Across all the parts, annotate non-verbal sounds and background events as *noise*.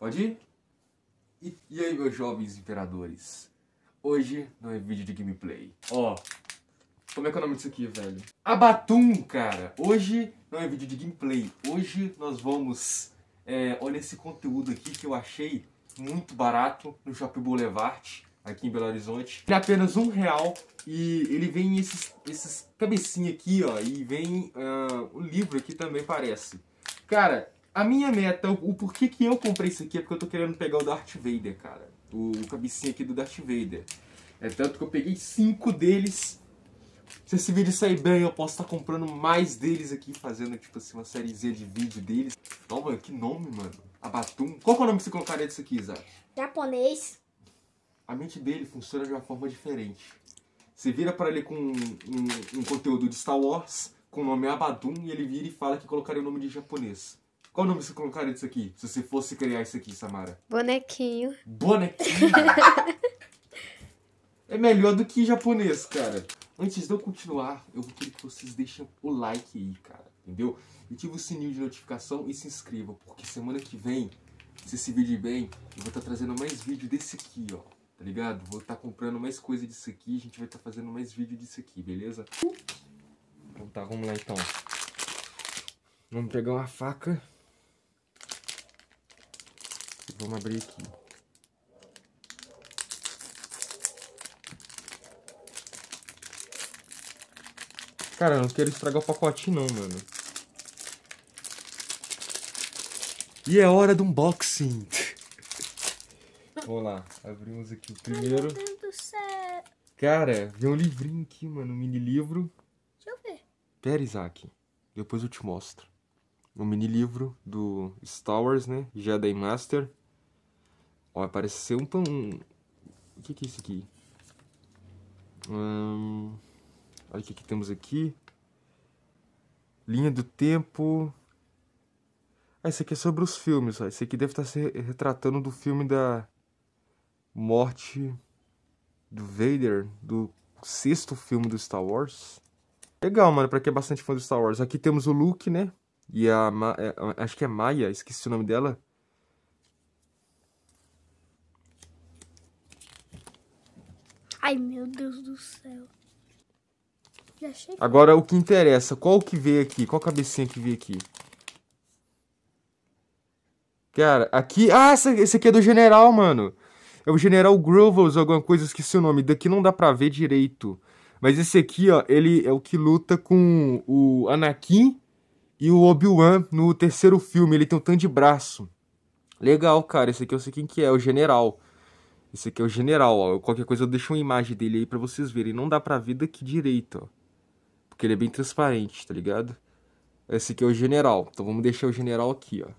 Pode ir? E, e aí, meus jovens imperadores? Hoje não é vídeo de gameplay. Ó, como é que é o nome disso aqui, velho? Abatum, cara! Hoje não é vídeo de gameplay. Hoje nós vamos... É, olha esse conteúdo aqui que eu achei muito barato no Shopping Boulevard, aqui em Belo Horizonte. é apenas um real e ele vem esses, esses cabecinhos aqui, ó, e vem uh, o livro aqui também parece. Cara, a minha meta, o, o porquê que eu comprei isso aqui é porque eu tô querendo pegar o Darth Vader, cara. O, o cabecinha aqui do Darth Vader. É tanto que eu peguei cinco deles. Se esse vídeo sair bem, eu posso estar tá comprando mais deles aqui, fazendo, tipo assim, uma sériezinha de vídeo deles. Ó, mano, que nome, mano. Abatum. Qual que é o nome que você colocaria disso aqui, Isaac? Japonês. A mente dele funciona de uma forma diferente. Você vira para ele com um, um, um, conteúdo de Star Wars, com o nome Abaddon, e ele vira e fala que colocaria o nome de japonês. Qual nome você colocaria disso aqui? Se você fosse criar isso aqui, Samara? Bonequinho. Bonequinho? *laughs* é melhor do que japonês, cara. Antes de eu continuar, eu vou querer que vocês deixem o like aí, cara. Entendeu? Ative o sininho de notificação e se inscreva, porque semana que vem, se esse vídeo bem, eu vou estar tá trazendo mais vídeo desse aqui, ó. Tá ligado? Vou estar tá comprando mais coisa disso aqui, a gente vai estar tá fazendo mais vídeo disso aqui, beleza? Então tá, vamos lá então. Vamos pegar uma faca. Vamos abrir aqui. Cara, eu não quero estragar o pacotinho não, mano. E é hora do unboxing. Vamos *laughs* lá, abrimos aqui o primeiro. meu Deus do céu. Cara, vem um livrinho aqui, mano, um mini livro. Deixa eu ver. Pera, Isaac, depois eu te mostro. Um mini livro do Star Wars, né? Jedi Master. Ó, apareceu um pão. O que, que é isso aqui? Hum... Olha o que, que temos aqui. Linha do tempo. Ah, esse aqui é sobre os filmes. Ó. Esse aqui deve estar se retratando do filme da morte do Vader, do sexto filme do Star Wars. Legal, mano, pra quem é bastante fã do Star Wars. Aqui temos o Luke, né? E a. Ma... É, acho que é Maya, esqueci o nome dela. Ai, meu Deus do céu. Agora o que interessa, qual que veio aqui? Qual cabecinha que veio aqui? Cara, aqui... Ah, esse aqui é do general, mano. É o General Grovels, alguma coisa, esqueci o nome. Daqui não dá pra ver direito. Mas esse aqui, ó, ele é o que luta com o Anakin e o Obi-Wan no terceiro filme. Ele tem um tanto de braço. Legal, cara. Esse aqui eu sei quem que é, o General. Esse aqui é o general, ó. Qualquer coisa eu deixo uma imagem dele aí pra vocês verem. Não dá pra ver daqui direito, ó. Porque ele é bem transparente, tá ligado? Esse aqui é o general. Então vamos deixar o general aqui, ó.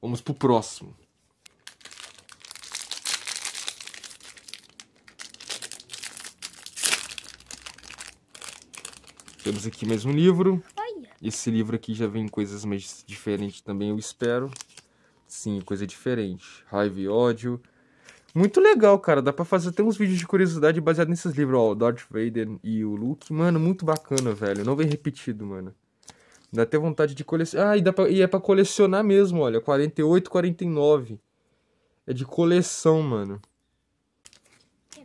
Vamos pro próximo. Temos aqui mais um livro. Esse livro aqui já vem coisas mais diferentes também, eu espero. Sim, coisa diferente. Raiva e ódio. Muito legal, cara. Dá pra fazer até uns vídeos de curiosidade baseado nesses livros, ó. O Darth Vader e o Luke. Mano, muito bacana, velho. Não vem repetido, mano. Dá até vontade de colecionar. Ah, e, dá pra... e é pra colecionar mesmo, olha. 48, 49. É de coleção, mano. É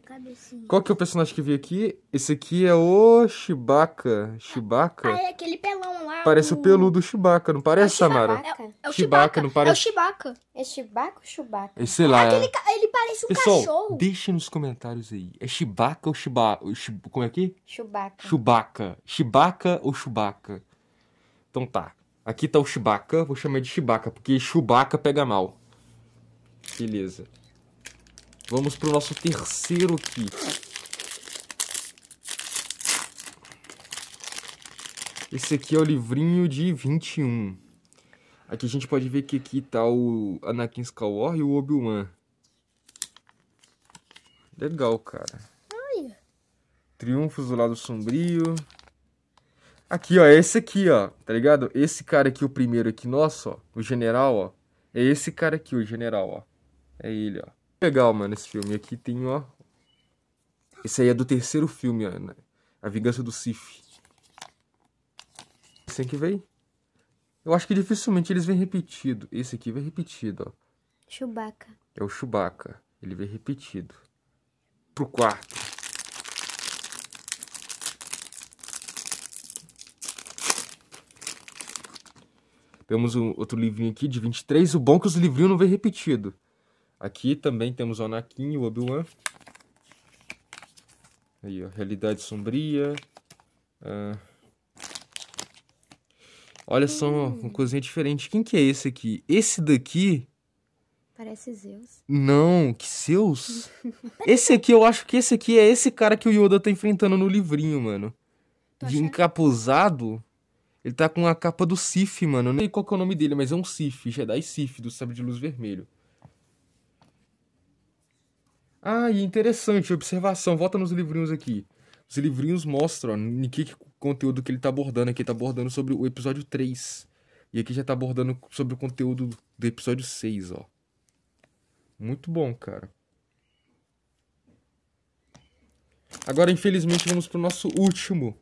Qual que é o personagem que veio aqui? Esse aqui é o Chewbacca. Chewbacca? Ah, é aquele pelão lá. Parece o peludo Chewbacca, não parece, Samara? É, é o Chewbacca, não parece? É o Chewbacca. É Chewbacca ou Chewbacca? Sei lá. É. Aquele, ele parece um Pessoal, cachorro. deixa nos comentários aí. É Chewbacca ou Chewbacca? Como é que? Chewbacca. Chewbacca. Chewbacca ou Chewbacca? Então tá. Aqui tá o Chewbacca. Vou chamar de Chewbacca, porque Chewbacca pega mal. Beleza. Vamos pro nosso terceiro aqui. Esse aqui é o livrinho de 21. Aqui a gente pode ver que aqui tá o Anakin Skywalker e o Obi-Wan. Legal, cara. Triunfos do lado sombrio. Aqui, ó, é esse aqui, ó, tá ligado? Esse cara aqui, o primeiro aqui, nosso, ó, o general, ó. É esse cara aqui, o general, ó. É ele, ó. Legal, mano, esse filme. Aqui tem, ó... Esse aí é do terceiro filme, ó, né? A Vingança do Sith. Esse aqui vem. Eu acho que dificilmente eles vêm repetido. Esse aqui vem repetido, ó. Chewbacca. É o Chewbacca. Ele vem repetido. Pro quarto. Temos um outro livrinho aqui de 23. O bom é que os livrinhos não vem repetido. Aqui também temos o Anakin e o Obi-Wan. Aí, ó. Realidade sombria. Ah, Olha só, hum. uma coisinha diferente. Quem que é esse aqui? Esse daqui. Parece Zeus. Não, que Zeus? *laughs* esse aqui, eu acho que esse aqui é esse cara que o Yoda tá enfrentando no livrinho, mano. Tô De encapuzado. Ele tá com a capa do Sif, mano. não sei qual que é o nome dele, mas é um Sif, Jedi Sif, do Sabre de Luz Vermelho. Ah, e interessante, observação. Volta nos livrinhos aqui os livrinhos mostram ó, em que, que conteúdo que ele tá abordando. Aqui tá abordando sobre o episódio 3. E aqui já tá abordando sobre o conteúdo do episódio 6, ó. Muito bom, cara. Agora, infelizmente, vamos pro nosso último.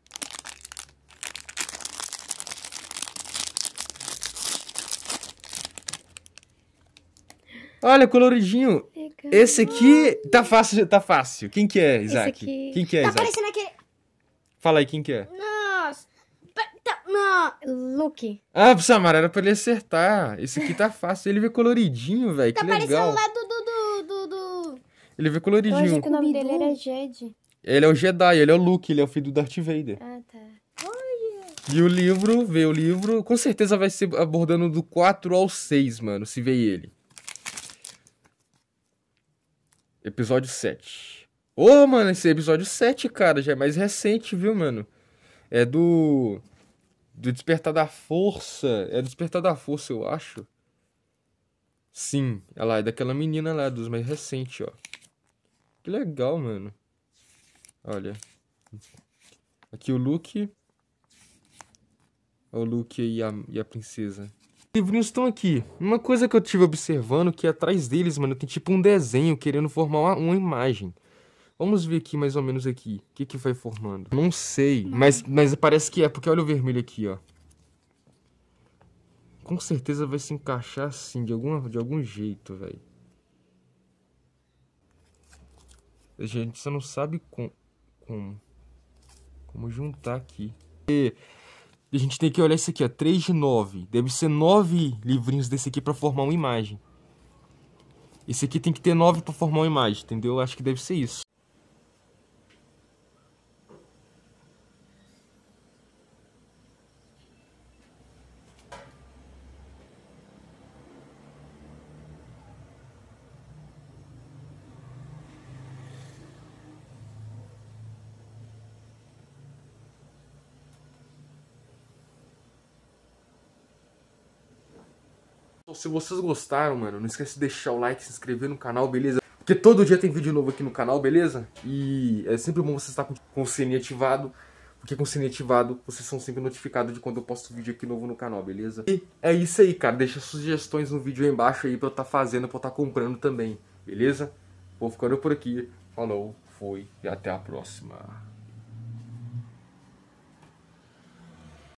Olha, coloridinho. Legal. Esse aqui tá fácil, tá fácil. Quem que é, Isaac? Aqui... Quem que é, tá Isaac? Tá parecendo aqui Fala aí, quem que é? Nossa! Tá, Não, Luke. Ah, Samara, era pra ele acertar. Esse aqui tá fácil. Ele vê coloridinho, velho. Tá que legal. parecendo lá do, do, do, do... Ele vê Eu coloridinho. achei que o nome dele era Jed. Ele é o Jedi, ele é o Luke, ele é o filho do Darth Vader. Ah, tá. E o livro, vê o livro, com certeza vai ser abordando do 4 ao 6, mano, se vê ele. Episódio 7. Ô, oh, mano, esse episódio 7, cara, já é mais recente, viu, mano? É do. Do Despertar da Força. É do Despertar da Força, eu acho. Sim, olha é lá, é daquela menina lá, dos mais recentes, ó. Que legal, mano. Olha. Aqui o Luke. O Luke e a, e a princesa. Os livrinhos estão aqui. Uma coisa que eu tive observando que atrás deles, mano, tem tipo um desenho querendo formar uma, uma imagem. Vamos ver aqui mais ou menos aqui. O que que vai formando? Não sei, mas, mas parece que é, porque olha o vermelho aqui, ó. Com certeza vai se encaixar assim, de, alguma, de algum jeito, velho. Gente, você não sabe com, como juntar aqui. E a gente tem que olhar isso aqui, ó. 3 de 9. Deve ser 9 livrinhos desse aqui para formar uma imagem. Esse aqui tem que ter 9 para formar uma imagem, entendeu? Acho que deve ser isso. Então, se vocês gostaram, mano, não esquece de deixar o like, se inscrever no canal, beleza? Porque todo dia tem vídeo novo aqui no canal, beleza? E é sempre bom você estar com o sininho ativado, porque com o sininho ativado vocês são sempre notificados de quando eu posto vídeo aqui novo no canal, beleza? E é isso aí, cara. Deixa sugestões no vídeo aí embaixo aí pra eu estar tá fazendo, pra eu estar tá comprando também, beleza? Vou ficando por aqui. Falou, fui e até a próxima.